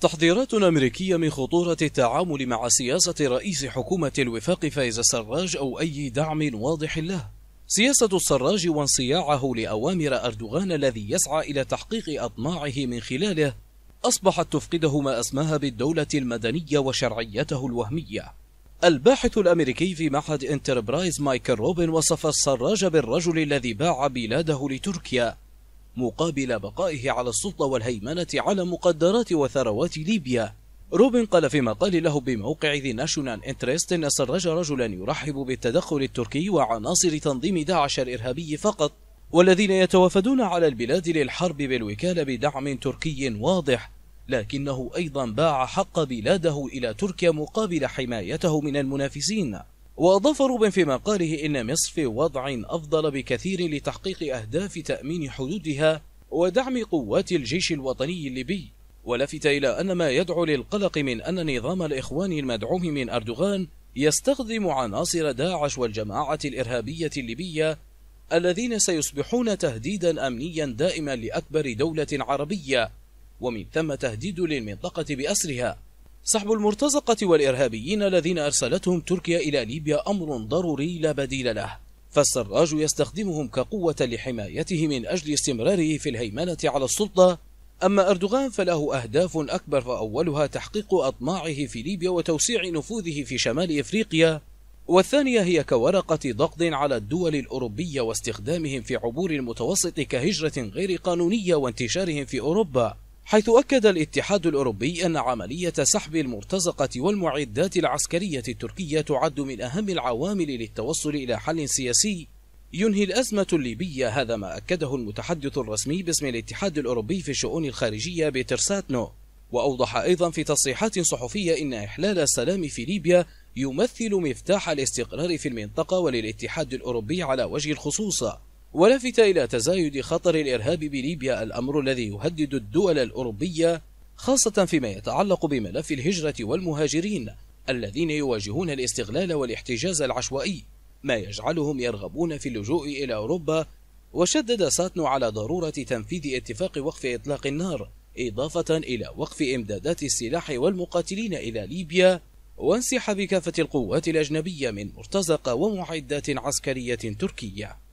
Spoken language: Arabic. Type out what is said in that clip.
تحذيرات أمريكية من خطورة التعامل مع سياسة رئيس حكومة الوفاق فايز السراج أو أي دعم واضح له سياسة السراج وانصياعه لأوامر أردوغان الذي يسعى إلى تحقيق أطماعه من خلاله أصبحت تفقده ما أسماها بالدولة المدنية وشرعيته الوهمية الباحث الأمريكي في معهد انتربرايز مايكل روبن وصف السراج بالرجل الذي باع بلاده لتركيا مقابل بقائه على السلطة والهيمنة على مقدرات وثروات ليبيا روبن قال في مقال له بموقع ذي ناشونال انترست ان السراج رجلا يرحب بالتدخل التركي وعناصر تنظيم داعش الارهابي فقط والذين يتوافدون على البلاد للحرب بالوكالة بدعم تركي واضح لكنه أيضا باع حق بلاده إلى تركيا مقابل حمايته من المنافسين وأضاف روبن في مقاله إن مصر في وضع أفضل بكثير لتحقيق أهداف تأمين حدودها ودعم قوات الجيش الوطني الليبي ولفت إلى أن ما يدعو للقلق من أن نظام الإخوان المدعوم من أردوغان يستخدم عناصر داعش والجماعة الإرهابية الليبية الذين سيصبحون تهديدا أمنيا دائما لأكبر دولة عربية ومن ثم تهديد للمنطقة بأسرها سحب المرتزقة والإرهابيين الذين أرسلتهم تركيا إلى ليبيا أمر ضروري لا بديل له فالسراج يستخدمهم كقوة لحمايته من أجل استمراره في الهيمنة على السلطة أما أردوغان فله أهداف أكبر فأولها تحقيق أطماعه في ليبيا وتوسيع نفوذه في شمال إفريقيا والثانية هي كورقة ضغط على الدول الأوروبية واستخدامهم في عبور المتوسط كهجرة غير قانونية وانتشارهم في أوروبا حيث أكد الاتحاد الأوروبي أن عملية سحب المرتزقة والمعدات العسكرية التركية تعد من أهم العوامل للتوصل إلى حل سياسي ينهي الأزمة الليبية هذا ما أكده المتحدث الرسمي باسم الاتحاد الأوروبي في الشؤون الخارجية بيتر ساتنو وأوضح أيضا في تصريحات صحفية إن إحلال السلام في ليبيا يمثل مفتاح الاستقرار في المنطقة وللاتحاد الأوروبي على وجه الخصوص ولفت إلى تزايد خطر الإرهاب بليبيا الأمر الذي يهدد الدول الأوروبية خاصة فيما يتعلق بملف الهجرة والمهاجرين الذين يواجهون الاستغلال والاحتجاز العشوائي ما يجعلهم يرغبون في اللجوء إلى أوروبا وشدد ساتنو على ضرورة تنفيذ اتفاق وقف إطلاق النار إضافة إلى وقف إمدادات السلاح والمقاتلين إلى ليبيا وانسحاب كافة القوات الأجنبية من مرتزقة ومعدات عسكرية تركية